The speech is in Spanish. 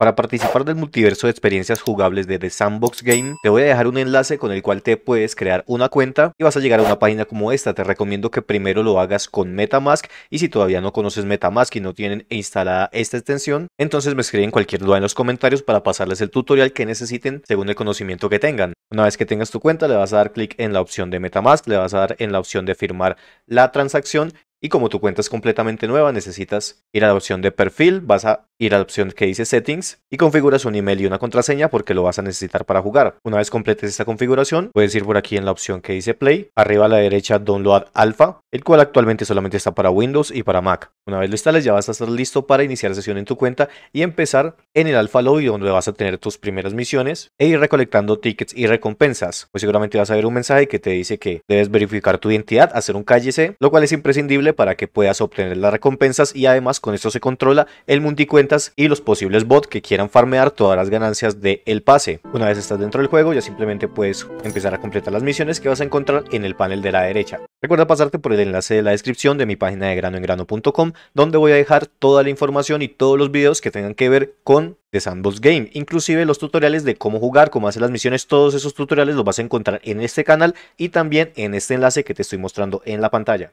Para participar del multiverso de experiencias jugables de The Sandbox Game, te voy a dejar un enlace con el cual te puedes crear una cuenta y vas a llegar a una página como esta. Te recomiendo que primero lo hagas con Metamask y si todavía no conoces Metamask y no tienen instalada esta extensión, entonces me escriben cualquier duda en los comentarios para pasarles el tutorial que necesiten según el conocimiento que tengan. Una vez que tengas tu cuenta, le vas a dar clic en la opción de Metamask, le vas a dar en la opción de firmar la transacción y como tu cuenta es completamente nueva, necesitas ir a la opción de perfil, vas a ir a la opción que dice Settings y configuras un email y una contraseña porque lo vas a necesitar para jugar. Una vez completes esta configuración, puedes ir por aquí en la opción que dice Play, arriba a la derecha Download Alpha, el cual actualmente solamente está para Windows y para Mac. Una vez lo instales ya vas a estar listo para iniciar sesión en tu cuenta y empezar en el Alpha Lobby donde vas a tener tus primeras misiones e ir recolectando tickets y recompensas. Pues seguramente vas a ver un mensaje que te dice que debes verificar tu identidad, hacer un KYC, lo cual es imprescindible para que puedas obtener las recompensas y además con esto se controla el multicuenta y los posibles bots que quieran farmear todas las ganancias del pase. Una vez estás dentro del juego ya simplemente puedes empezar a completar las misiones que vas a encontrar en el panel de la derecha. Recuerda pasarte por el enlace de la descripción de mi página de granoengrano.com donde voy a dejar toda la información y todos los videos que tengan que ver con The Sandbox Game. Inclusive los tutoriales de cómo jugar, cómo hacer las misiones, todos esos tutoriales los vas a encontrar en este canal y también en este enlace que te estoy mostrando en la pantalla.